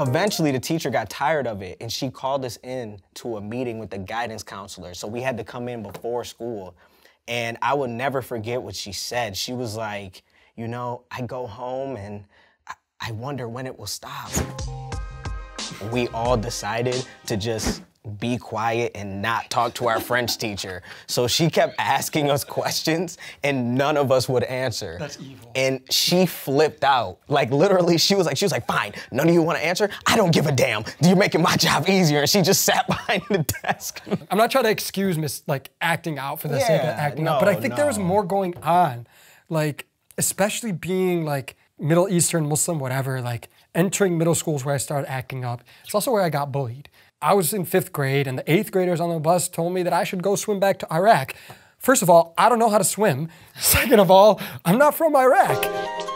Eventually, the teacher got tired of it and she called us in to a meeting with the guidance counselor. So we had to come in before school. And I will never forget what she said. She was like, You know, I go home and I, I wonder when it will stop. We all decided to just be quiet and not talk to our French teacher. So she kept asking us questions and none of us would answer. That's evil. And she flipped out. Like literally she was like she was like, "Fine, none of you want to answer? I don't give a damn. Do you making my job easier." And she just sat behind the desk. I'm not trying to excuse miss like acting out for the yeah, sake of acting no, out, but I think no. there was more going on. Like especially being like Middle Eastern, Muslim, whatever, like entering middle school is where I started acting up. It's also where I got bullied. I was in fifth grade, and the eighth graders on the bus told me that I should go swim back to Iraq. First of all, I don't know how to swim. Second of all, I'm not from Iraq.